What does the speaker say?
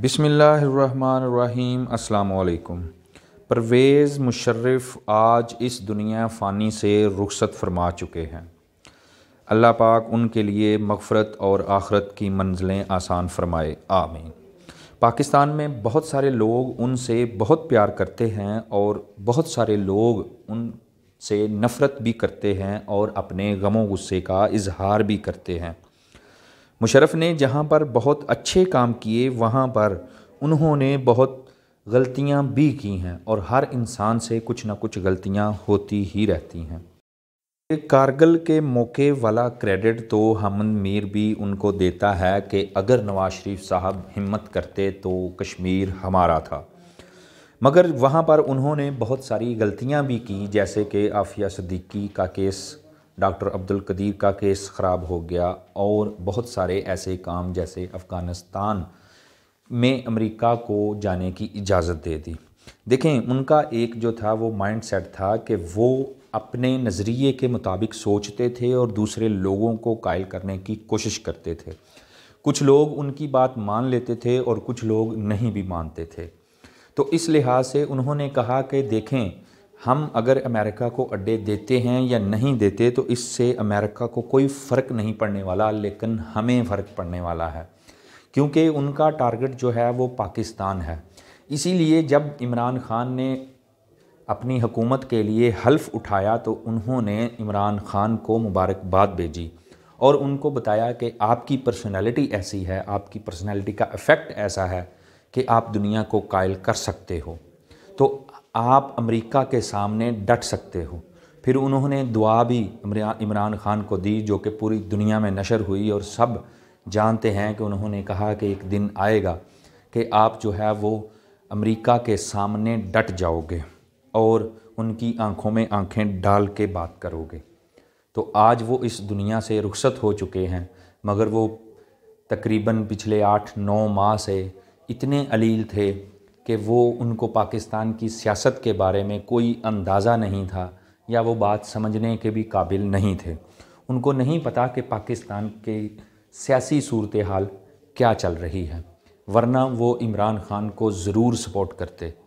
बिसमीम् अल्लाम परवेज़ मुशर्रफ आज इस दुनिया फ़ानी से रुखसत फरमा चुके हैं अल्लाह पाक उनके लिए मफ़रत और आखरत की मंजिलें आसान फरमाए आमीन पाकिस्तान में बहुत सारे लोग उनसे बहुत प्यार करते हैं और बहुत सारे लोग उनसे नफ़रत भी करते हैं और अपने गमों गुस्से का इजहार भी करते हैं मुशरफ़ ने जहाँ पर बहुत अच्छे काम किए वहाँ पर उन्होंने बहुत गलतियाँ भी की हैं और हर इंसान से कुछ ना कुछ गलतियाँ होती ही रहती हैं कारगिल के मौके वाला क्रेडिट तो हमद मीर भी उनको देता है कि अगर नवाज़ शरीफ साहब हिम्मत करते तो कश्मीर हमारा था मगर वहाँ पर उन्होंने बहुत सारी गलतियाँ भी की जैसे कि आफिया सदीकी का केस डॉक्टर अब्दुल कदीर का केस ख़राब हो गया और बहुत सारे ऐसे काम जैसे अफ़गानिस्तान में अमेरिका को जाने की इजाज़त दे दी देखें उनका एक जो था वो माइंड सेट था कि वो अपने नज़रिए के मुताबिक सोचते थे और दूसरे लोगों को कायल करने की कोशिश करते थे कुछ लोग उनकी बात मान लेते थे और कुछ लोग नहीं भी मानते थे तो इस लिहाज से उन्होंने कहा कि देखें हम अगर अमेरिका को अड्डे देते हैं या नहीं देते तो इससे अमेरिका को कोई फ़र्क नहीं पड़ने वाला लेकिन हमें फ़र्क पड़ने वाला है क्योंकि उनका टारगेट जो है वो पाकिस्तान है इसीलिए जब इमरान खान ने अपनी हुकूमत के लिए हल्फ उठाया तो उन्होंने इमरान खान को मुबारकबाद भेजी और उनको बताया कि आपकी पर्सनैलिटी ऐसी है आपकी पर्सनैलिटी का इफ़ेक्ट ऐसा है कि आप दुनिया को कायल कर सकते हो तो आप अमेरिका के सामने डट सकते हो फिर उन्होंने दुआ भी इमरान खान को दी जो कि पूरी दुनिया में नशर हुई और सब जानते हैं कि उन्होंने कहा कि एक दिन आएगा कि आप जो है वो अमेरिका के सामने डट जाओगे और उनकी आंखों में आंखें डाल के बात करोगे तो आज वो इस दुनिया से रुखसत हो चुके हैं मगर वो तकरीबन पिछले आठ नौ माह से इतने अलील थे कि वो उनको पाकिस्तान की सियासत के बारे में कोई अंदाज़ा नहीं था या वो बात समझने के भी काबिल नहीं थे उनको नहीं पता कि पाकिस्तान के सियासी सूरत हाल क्या चल रही है वरना वो इमरान ख़ान को ज़रूर सपोर्ट करते